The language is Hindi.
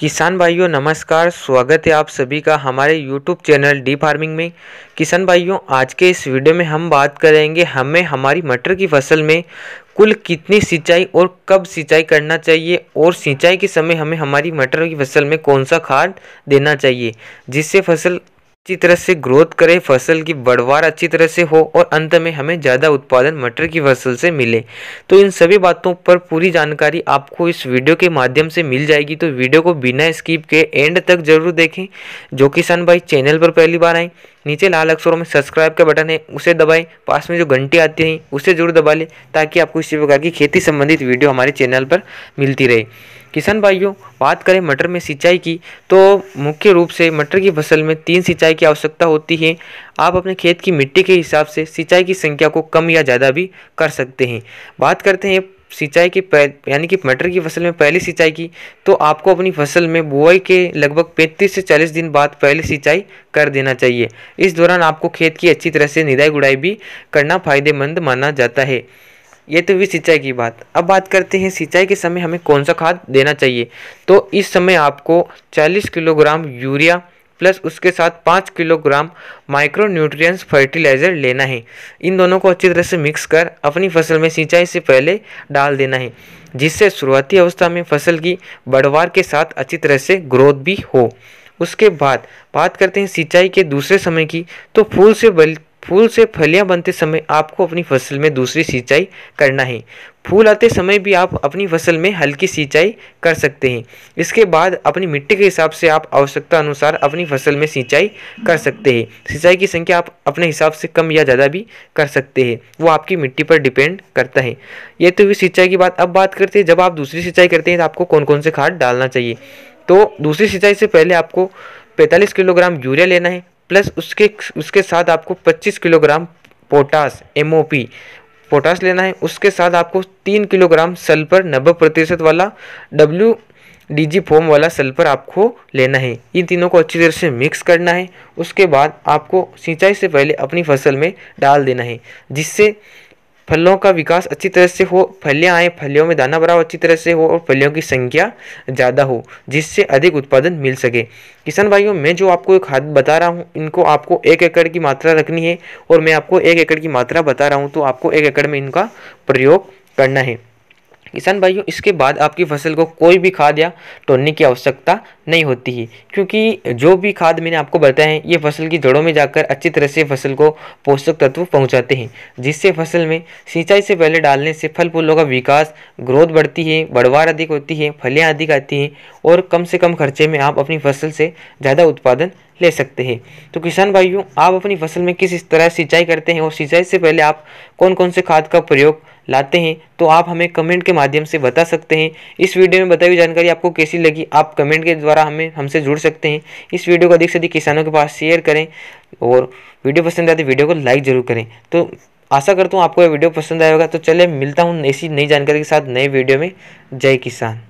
किसान भाइयों नमस्कार स्वागत है आप सभी का हमारे YouTube चैनल डी फार्मिंग में किसान भाइयों आज के इस वीडियो में हम बात करेंगे हमें हमारी मटर की फसल में कुल कितनी सिंचाई और कब सिंचाई करना चाहिए और सिंचाई के समय हमें हमारी मटर की फसल में कौन सा खाद देना चाहिए जिससे फसल अच्छी तरह से ग्रोथ करे फसल की बढ़वार अच्छी तरह से हो और अंत में हमें ज़्यादा उत्पादन मटर की फसल से मिले तो इन सभी बातों पर पूरी जानकारी आपको इस वीडियो के माध्यम से मिल जाएगी तो वीडियो को बिना स्किप के एंड तक जरूर देखें जो किसान भाई चैनल पर पहली बार आए नीचे लाल अक्षरों में सब्सक्राइब का बटन है उसे दबाएं पास में जो घंटी आती है उसे जरूर दबा लें ताकि आपको इसी प्रकार की खेती संबंधित वीडियो हमारे चैनल पर मिलती रहे किसान भाइयों बात करें मटर में सिंचाई की तो मुख्य रूप से मटर की फसल में तीन सिंचाई की आवश्यकता होती है आप अपने खेत की मिट्टी के हिसाब से सिंचाई की संख्या को कम या ज़्यादा भी कर सकते हैं बात करते हैं सिंचाई की यानी कि मटर की फसल में पहली सिंचाई की तो आपको अपनी फसल में बुआई के लगभग 35 से 40 दिन बाद पहली सिंचाई कर देना चाहिए इस दौरान आपको खेत की अच्छी तरह से निदाई गुड़ाई भी करना फ़ायदेमंद माना जाता है ये तो हुई सिंचाई की बात अब बात करते हैं सिंचाई के समय हमें कौन सा खाद देना चाहिए तो इस समय आपको 40 किलोग्राम यूरिया प्लस उसके साथ पाँच किलोग्राम माइक्रो न्यूट्रियस फर्टिलाइज़र लेना है इन दोनों को अच्छी तरह से मिक्स कर अपनी फसल में सिंचाई से पहले डाल देना है जिससे शुरुआती अवस्था में फसल की बढ़वार के साथ अच्छी तरह से ग्रोथ भी हो उसके बाद बात करते हैं सिंचाई के दूसरे समय की तो फूल से बल फूल से फलियां बनते समय आपको अपनी फसल में दूसरी सिंचाई करना है फूल आते समय भी आप अपनी फसल में हल्की सिंचाई कर सकते हैं इसके बाद अपनी मिट्टी के हिसाब से आप आवश्यकता अनुसार अपनी फसल में सिंचाई कर सकते हैं सिंचाई की संख्या आप अपने हिसाब से कम या ज़्यादा भी कर सकते हैं वो आपकी मिट्टी पर डिपेंड करता है ये तो हुई सिंचाई की बात अब बात करते हैं जब आप दूसरी सिंचाई करते हैं तो आपको कौन कौन से खाद डालना चाहिए तो दूसरी सिंचाई से पहले आपको पैंतालीस किलोग्राम यूरिया लेना है प्लस उसके उसके साथ आपको 25 किलोग्राम पोटास एम पोटास लेना है उसके साथ आपको तीन किलोग्राम सल्फर नब्बे प्रतिशत वाला डब्ल्यू डी जी फोम वाला सल्फर आपको लेना है इन तीनों को अच्छी तरह से मिक्स करना है उसके बाद आपको सिंचाई से पहले अपनी फसल में डाल देना है जिससे फलों का विकास अच्छी तरह से हो फलियाँ आएँ फलियों में दाना भराव अच्छी तरह से हो और फलियों की संख्या ज़्यादा हो जिससे अधिक उत्पादन मिल सके किसान भाइयों मैं जो आपको खाद बता रहा हूँ इनको आपको एक एकड़ की मात्रा रखनी है और मैं आपको एक एकड़ की मात्रा बता रहा हूँ तो आपको एक एकड़ में इनका प्रयोग करना है किसान भाइयों इसके बाद आपकी फसल को कोई भी खाद या टोनने की आवश्यकता नहीं होती है क्योंकि जो भी खाद मैंने आपको बताया है ये फसल की जड़ों में जाकर अच्छी तरह से फसल को पोषक तत्व पहुंचाते हैं जिससे फसल में सिंचाई से पहले डालने से फल फूलों का विकास ग्रोथ बढ़ती है बढ़वार अधिक होती है फलियाँ अधिक आती हैं और कम से कम खर्चे में आप अपनी फसल से ज़्यादा उत्पादन ले सकते हैं तो किसान भाइयों आप अपनी फसल में किस तरह सिंचाई करते हैं और सिंचाई से पहले आप कौन कौन से खाद का प्रयोग लाते हैं तो आप हमें कमेंट के माध्यम से बता सकते हैं इस वीडियो में बताई हुई जानकारी आपको कैसी लगी आप कमेंट के द्वारा हमें हमसे जुड़ सकते हैं इस वीडियो को अधिक से अधिक किसानों के पास शेयर करें और वीडियो पसंद आए तो वीडियो को लाइक ज़रूर करें तो आशा करता हूँ आपको यह वीडियो पसंद आएगा तो चले मिलता हूँ ऐसी नई जानकारी के साथ नए वीडियो में जय किसान